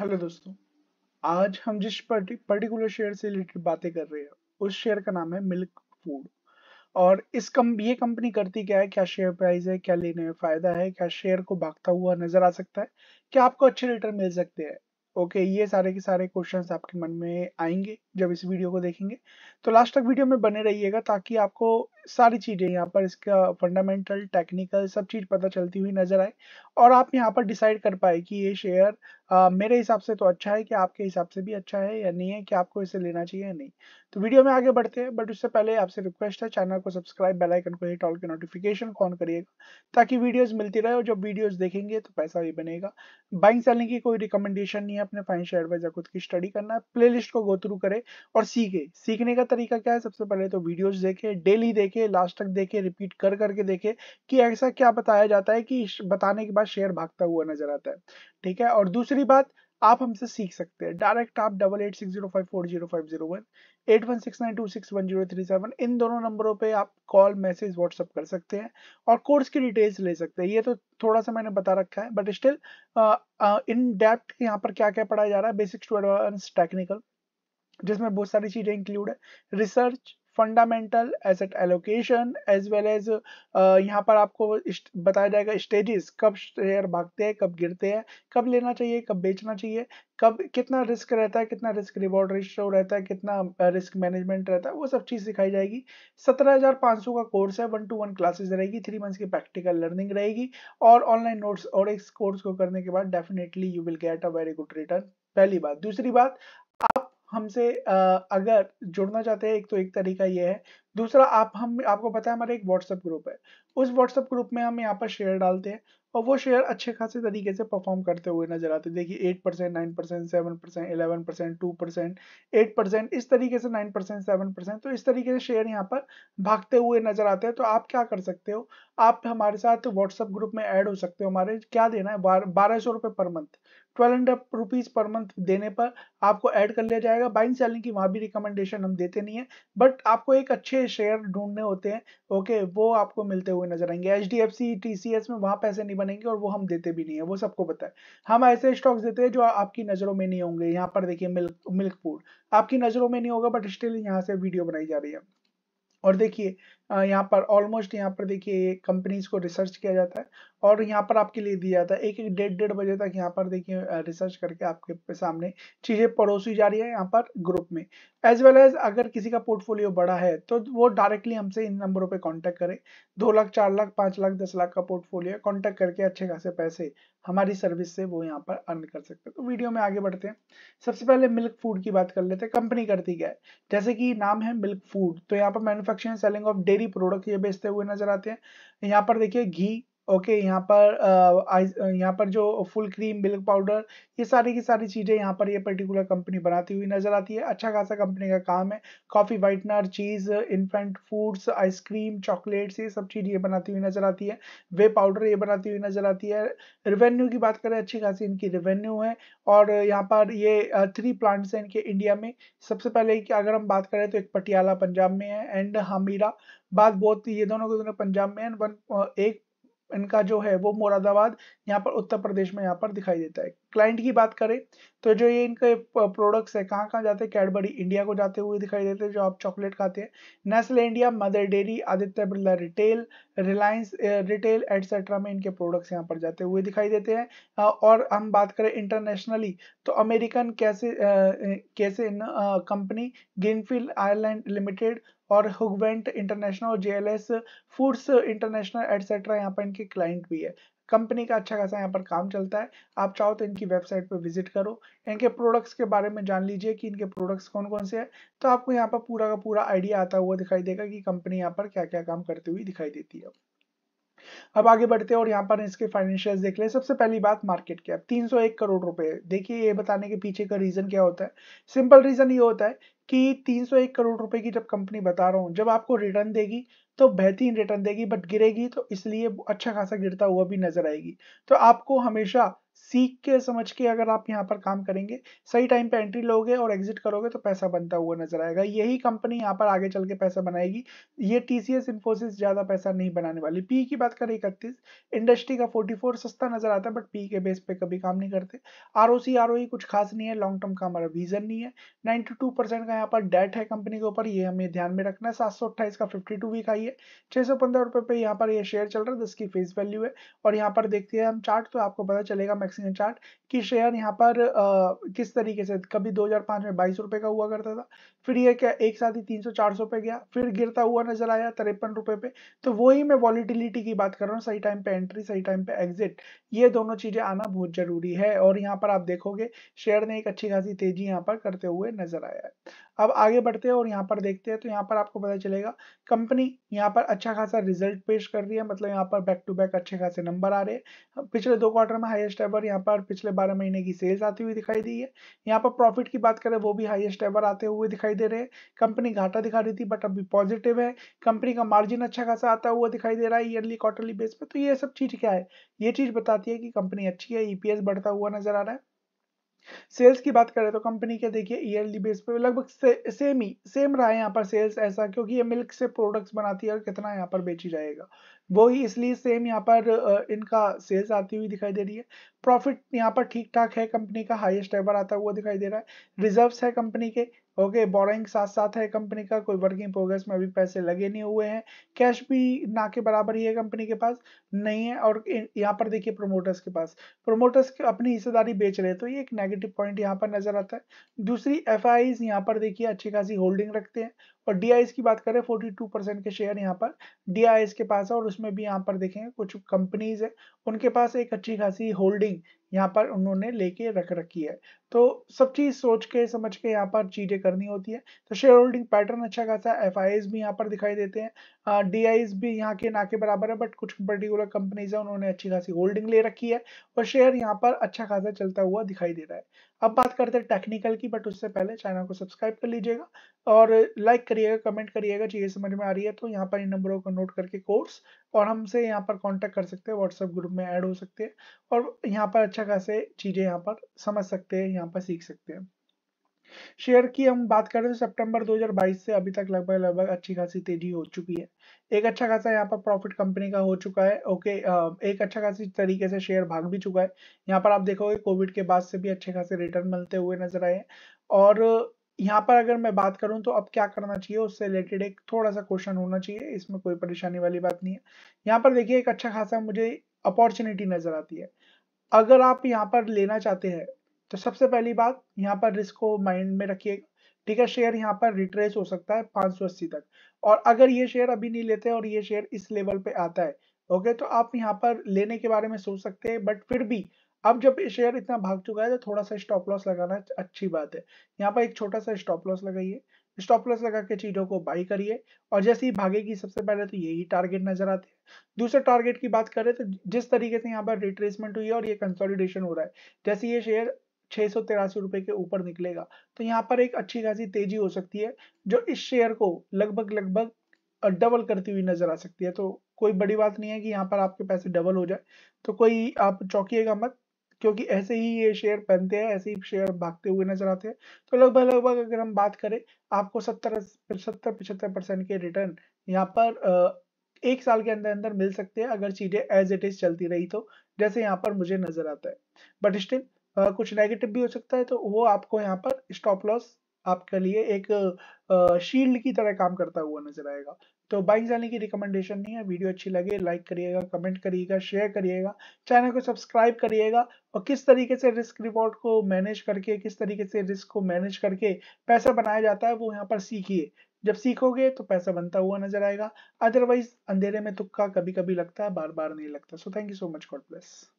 hello दोस्तों आज हम जिस पर्टिकुलर शेयर से रिलेटेड बातें कर रहे हैं उस शेयर का नाम है मिल्क फूड और इस कम ये कंपनी करती क्या है क्या शेयर प्राइस है क्या लेने में फायदा है क्या शेयर को भागता हुआ नजर आ सकता है क्या आपको अच्छे रिटर्न मिल सकते हैं ओके ये सारे के सारे क्वेश्चंस आपके मन में आएंगे जब इस वीडियो को देखेंगे तो लास्ट तक वीडियो में बने रहिएगा ताकि आपको सारी चीज़ें यहाँ पर इसका फंडामेंटल टेक्निकल सब चीज़ पता चलती हुई नज़र आए और आप यहाँ पर डिसाइड कर पाए कि ये शेयर आ, मेरे हिसाब से तो अच्छा है कि आपके हिसाब से भी अच्छा है या नहीं है कि आपको इसे लेना चाहिए या नहीं तो वीडियो में आगे बढ़ते हैं बट उससे पहले आपसे रिक्वेस्ट है चैनल को सब्सक्राइब बेलाइकन को हिट ऑल के नोटिफिकेशन ऑन करिएगा ताकि वीडियोज मिलती रहे और जब वीडियोज देखेंगे तो पैसा भी बनेगा बाइंग सेलिंग की कोई रिकमेंडेशन नहीं है अपने फाइनेंशियल एडवाइजर खुद की स्टडी करना है प्ले को गो थ्रू करे और सीखे सीखने का तरीका क्या है सबसे पहले तो वीडियोज देखे डेली देखे देखे लास्ट तक देखे रिपीट कर करके देखे कि ऐसा क्या बताया जाता है कि बताने के बाद शेयर भागता हुआ नजर आता है ठीक है और दूसरी बात आप हमसे सीख सकते हैं डायरेक्ट आप double eight six zero five four zero five zero one eight one six nine two six one zero three seven इन दोनों नंबरों पे आप कॉल मैसेज व्हाट्सअप कर सकते हैं और कोर्स की डिटेल्स ले सकते हैं ये तो थोड़ा सा मैंने बता रखा है बट स्टिल इन डेप्थ यहाँ पर क्या क्या पढ़ाया जा रहा है बेसिक्स टू एडवांस टेक्निकल जिसमें बहुत सारी चीज़ें इंक्लूड है research fundamental asset allocation as well as यहाँ पर आपको बताया जाएगा स्टेजेस कब शेयर भागते हैं कब गिरते हैं कब लेना चाहिए कब बेचना चाहिए कब कितना रिस्क रहता है कितना रिस्क रिवॉर्ड रेशियो रहता है कितना रिस्क मैनेजमेंट रहता है वो सब चीज़ सिखाई जाएगी सत्रह हज़ार पाँच सौ का कोर्स है वन टू वन क्लासेज रहेगी थ्री मंथ्स की प्रैक्टिकल लर्निंग रहेगी और ऑनलाइन नोट्स और इस कोर्स को करने के बाद definitely you will get a very good return पहली बात दूसरी बात आप हमसे अगर जुड़ना चाहते हैं एक तो एक तरीका ये है दूसरा आप हम आपको पता है हमारा एक व्हाट्सएप ग्रुप है उस व्हाट्सएप ग्रुप में हम यहाँ पर शेयर डालते हैं और वो शेयर अच्छे खासे तरीके से परफॉर्म करते हुए नजर आते हैं देखिए eight percent nine percent seven percent eleven percent two percent eight percent इस तरीके से नाइन परसेंट सेवन परसेंट तो इस तरीके से शेयर यहाँ पर भागते हुए नजर आते हैं तो आप क्या कर सकते हो आप हमारे साथ व्हाट्सएप ग्रुप में ऐड हो सकते हो हमारे क्या देना है बारह सौ रुपये per month twelve hundred rupees per month देने पर आपको ऐड कर लिया जाएगा बाइंग सेलिंग की वहाँ भी रिकमेंडेशन हम देते नहीं है बट आपको एक अच्छे शेयर ढूंढने होते हैं ओके वो आपको मिलते हुए नजर आएंगे H D F C T C S में वहाँ पैसे नहीं बनेंगे और वो हम देते भी नहीं है वो सबको पता है हम ऐसे स्टॉक्स देते हैं जो आपकी नजरों में नहीं होंगे यहाँ पर देखिए मिल्क मिल्क फूड आपकी नजरों में नहीं होगा बट स्टिल यहाँ से वीडियो बनाई जा रही है और देखिए यहाँ पर ऑलमोस्ट यहाँ पर देखिए कंपनीज को रिसर्च किया जाता है और यहाँ पर आपके लिए दिया जाता है एक एक डेढ़ डेढ़ बजे तक यहाँ पर देखिए रिसर्च करके आपके सामने चीज़ें परोसी जा रही है यहाँ पर ग्रुप में एज वेल एज अगर किसी का पोर्टफोलियो बड़ा है तो वो डायरेक्टली हमसे इन नंबरों पर कॉन्टेक्ट करें दो लाख चार लाख पाँच लाख दस लाख का पोर्टफोलियो है करके अच्छे खासे पैसे हमारी सर्विस से वो यहाँ पर अर्न कर सकते हैं तो वीडियो में आगे बढ़ते हैं सबसे पहले मिल्क फूड की बात कर लेते हैं कंपनी करती क्या है जैसे कि नाम है मिल्क फूड तो यहाँ पर manufacturing selling of dairy dairy product ये बेचते हुए नजर आते हैं यहाँ पर देखिए घी ओके यहाँ पर यहाँ पर जो फुल क्रीम मिल्क पाउडर ये सारी की सारी चीज़ें यहाँ पर ये पर्टिकुलर कंपनी बनाती हुई नज़र आती है अच्छा खासा कंपनी का काम है coffee whitener cheese infant foods ice cream chocolates ये सब चीज़ ये बनाती हुई नज़र आती है वे पाउडर ये बनाती हुई नज़र आती है रिवेन्यू की बात करें अच्छी खासी इनकी रिवेन्यू है और यहाँ पर ये थ्री प्लांट्स हैं इनके इंडिया में सबसे पहले कि अगर हम बात करें तो एक पटियाला पंजाब में है एंड हमीरा बात बहुत ये दोनों के दोनों पंजाब में एंड वन एक इनका जो है वो मुरादाबाद यहाँ पर उत्तर प्रदेश में यहाँ पर दिखाई देता है क्लाइंट की बात करें तो जो ये इनके प्रोडक्ट्स है कहाँ कहाँ जाते हैं कैडबरी इंडिया को जाते हुए दिखाई देते हैं जो आप चॉकलेट खाते हैं Nestle India Mother Dairy Aditya Birla retail Reliance retail et cetera में इनके प्रोडक्ट्स यहाँ पर जाते हुए दिखाई देते हैं और हम बात करें इंटरनेशनली तो अमेरिकन कैसे कैसे कंपनी ग्रीनफील्ड आयरलैंड लिमिटेड और हुगवेंट इंटरनेशनल और जेएलएस फूड्स इंटरनेशनल एटसेट्रा यहाँ पर इनके क्लाइंट भी है कंपनी का अच्छा खासा यहाँ पर काम चलता है आप चाहो तो इनकी वेबसाइट पर विजिट करो इनके प्रोडक्ट्स के बारे में जान लीजिए कि इनके प्रोडक्ट्स कौन कौन से हैं तो आपको यहाँ पर पूरा का पूरा आइडिया आता हुआ दिखाई देगा कि कंपनी यहाँ पर क्या क्या काम करती हुई दिखाई देती है अब आगे बढ़ते हैं और यहाँ पर इसके फाइनेंशियल देख ले सबसे पहली बात मार्केट कैप 301 करोड़ रुपए देखिए ये बताने के पीछे का रीजन क्या होता है सिंपल रीजन ये होता है कि 301 करोड़ रुपए की जब कंपनी बता रहा हूँ जब आपको रिटर्न देगी तो बेहतरीन रिटर्न देगी बट गिरेगी तो इसलिए अच्छा खासा गिरता हुआ भी नजर आएगी तो आपको हमेशा सीख के समझ के अगर आप यहाँ पर काम करेंगे सही टाइम पे एंट्री लोगे और एग्जिट करोगे तो पैसा बनता हुआ नजर आएगा यही कंपनी यहाँ पर आगे चल के पैसा बनाएगी ये टी सी एस इन्फोसिस ज़्यादा पैसा नहीं बनाने वाली पी की बात करें इकतीस इंडस्ट्री का फोर्टी फोर सस्ता नजर आता है बट पी के बेस पे कभी काम नहीं करते R O C R O ई कुछ खास नहीं है लॉन्ग टर्म का हमारा विजन नहीं है नाइन्टी टू परसेंट का यहाँ पर डेट है कंपनी के ऊपर ये हमें ध्यान में रखना है सात सौ अट्ठाईस का फिफ्टी टू वीक आई है छह सौ पंद्रह रुपये पे यहाँ पर यह शेयर चल रहा है दस की फेस वैल्यू है और यहाँ पर देखते हैं हम चार्ट तो आपको पता चलेगा एक्सचेंज चार्ट कि शेयर यहाँ पर आ, किस तरीके से कभी 2005 में बाईस रुपए का हुआ करता था फिर ये क्या एक साथ ही 300 400 पे गया फिर गिरता हुआ नजर आया तिरपन रुपए पे तो वही मैं वॉलिटिलिटी की बात कर रहा हूँ सही टाइम पे एंट्री सही टाइम पे एग्जिट ये दोनों चीजें आना बहुत जरूरी है और यहाँ पर आप देखोगे शेयर ने एक अच्छी खासी तेजी यहाँ पर करते हुए नजर आया है अब आगे बढ़ते हैं और यहाँ पर देखते हैं तो यहाँ पर आपको पता चलेगा कंपनी यहाँ पर अच्छा खासा रिजल्ट पेश कर रही है मतलब यहाँ पर बैक टू बैक अच्छे खासे नंबर आ रहे हैं पिछले दो क्वार्टर में हाईएस्ट एवर यहाँ पर पिछले बारह महीने की सेल्स आती हुई दिखाई दी है यहाँ पर प्रॉफिट की बात करें वो भी हाईएस्ट एवर आते हुए दिखाई दे रहे हैं कंपनी घाटा दिखा रही थी बट अभी पॉजिटिव है कंपनी का मार्जिन अच्छा खासा आता हुआ दिखाई दे रहा है ईयरली क्वार्टरली बेस पर तो ये सब चीज़ क्या है ये चीज़ बताती है कि कंपनी अच्छी है ईपीएस e बढ़ता हुआ नजर आ रहा है सेल्स की बात करें तो कंपनी के देखिए ईयरली बेस पे लगभग से, सेम ही सेम रहा है यहाँ पर सेल्स ऐसा क्योंकि ये मिल्क से प्रोडक्ट्स बनाती है और कितना यहाँ पर बेची जाएगा वो ही इसलिए सेम यहाँ पर इनका सेल्स आती हुई दिखाई दे रही है प्रॉफिट यहाँ पर ठीक ठाक है कंपनी का हाईएस्ट एवर आता हुआ दिखाई दे रहा है रिजर्व्स है कंपनी के ओके बोरिंग साथ साथ है कंपनी का कोई वर्किंग प्रोग्रेस में अभी पैसे लगे नहीं हुए हैं कैश भी ना के बराबर ही है कंपनी के पास नहीं है और यहाँ पर देखिए प्रोमोटर्स के पास प्रोमोटर्स अपनी हिस्सेदारी बेच रहे हैं तो ये एक नेगेटिव पॉइंट यहाँ पर नजर आता है दूसरी एफ यहाँ पर देखिए अच्छी खासी होल्डिंग रखते हैं और डी की बात करें फोर्टी टू परसेंट के शेयर यहाँ पर डी के पास है और उसमें भी यहाँ पर देखें कुछ कंपनीज है उनके पास एक अच्छी खासी होल्डिंग यहाँ पर उन्होंने लेके रख रखी है तो सब चीज़ सोच के समझ के यहाँ पर चीज़ें करनी होती है तो शेयर होल्डिंग पैटर्न अच्छा खासा एफ भी यहाँ पर दिखाई देते हैं डी भी यहाँ के ना के बराबर है बट कुछ पर्टिकुलर कंपनीज है उन्होंने अच्छी खासी होल्डिंग ले रखी है और शेयर यहाँ पर अच्छा खासा चलता हुआ दिखाई दे रहा है अब बात करते हैं टेक्निकल की बट उससे पहले चैनल को सब्सक्राइब कर लीजिएगा और लाइक करिएगा कमेंट करिएगा चीज़ें समझ में आ रही है तो यहाँ पर इन नंबरों को नोट करके कोर्स और हमसे यहाँ पर कांटेक्ट कर सकते हैं व्हाट्सएप ग्रुप में ऐड हो सकते हैं और यहाँ पर अच्छा खासे चीज़ें यहाँ पर समझ सकते हैं यहाँ पर सीख सकते हैं शेयर की हम बात कर रहे हैं सितंबर 2022 से अभी तक लगभग लगभग अच्छी खासी तेजी हो चुकी है एक अच्छा खासा यहाँ पर प्रॉफिट कंपनी का हो चुका है ओके एक अच्छा खासी तरीके से शेयर भाग भी चुका है यहाँ पर आप देखोगे कोविड के बाद से भी अच्छे खासे रिटर्न मिलते हुए नजर आए और यहाँ पर अगर मैं बात करूँ तो अब क्या करना चाहिए उससे रिलेटेड एक थोड़ा सा क्वेश्चन होना चाहिए इसमें कोई परेशानी वाली बात नहीं है यहाँ पर देखिए एक अच्छा खासा मुझे अपॉर्चुनिटी नजर आती है अगर आप यहाँ पर लेना चाहते हैं तो सबसे पहली बात यहाँ पर रिस्क को माइंड में रखिएगा ठीक है शेयर यहाँ पर रिट्रेस हो सकता है पांच तक और अगर ये शेयर अभी नहीं लेते और ये शेयर इस लेवल पे आता है ओके तो आप यहाँ पर लेने के बारे में सोच सकते हैं बट फिर भी अब जब शेयर इतना भाग चुका है तो थोड़ा सा स्टॉप लॉस लगाना अच्छी बात है यहाँ पर एक छोटा सा स्टॉप लॉस लगाइए स्टॉप लॉस लगा के चीजों को बाई करिए और जैसे ही भागेगी सबसे पहले तो यही टारगेट नजर आते हैं दूसरे टारगेट की बात करें तो जिस तरीके से यहाँ पर रिट्रेसमेंट हुई है और ये कंसोलिडेशन हो रहा है जैसे ये शेयर छह सौ रुपए के ऊपर निकलेगा तो यहाँ पर एक अच्छी खासी तेजी हो सकती है जो इस शेयर को लगभग लगभग डबल करती हुई नजर आ सकती है तो कोई बड़ी बात नहीं है कि यहाँ पर आपके पैसे डबल हो जाए तो कोई आप चौकीएगा मत क्योंकि ऐसे ही ये शेयर पहनते हैं ऐसे ही शेयर भागते हुए नजर आते हैं तो लगभग लगभग अगर हम बात करें आपको सत्तर सत्तर पचहत्तर परसेंट के रिटर्न यहाँ पर एक साल के अंदर अंदर मिल सकते हैं अगर चीजें एज इट इज चलती रही तो जैसे यहाँ पर मुझे नजर आता है बट स्टिल कुछ नेगेटिव भी हो सकता है तो वो आपको यहाँ पर स्टॉप लॉस आपके लिए एक शील्ड की तरह काम करता हुआ नजर आएगा तो बाइक जाने की रिकमेंडेशन नहीं है वीडियो अच्छी लगे लाइक करिएगा कमेंट करिएगा शेयर करिएगा चैनल को सब्सक्राइब करिएगा और किस तरीके से रिस्क रिपोर्ट को मैनेज करके किस तरीके से रिस्क को मैनेज करके पैसा बनाया जाता है वो यहाँ पर सीखिए जब सीखोगे तो पैसा बनता हुआ नजर आएगा अदरवाइज अंधेरे में तुक्का कभी कभी लगता है बार बार नहीं लगता so thank you so much God bless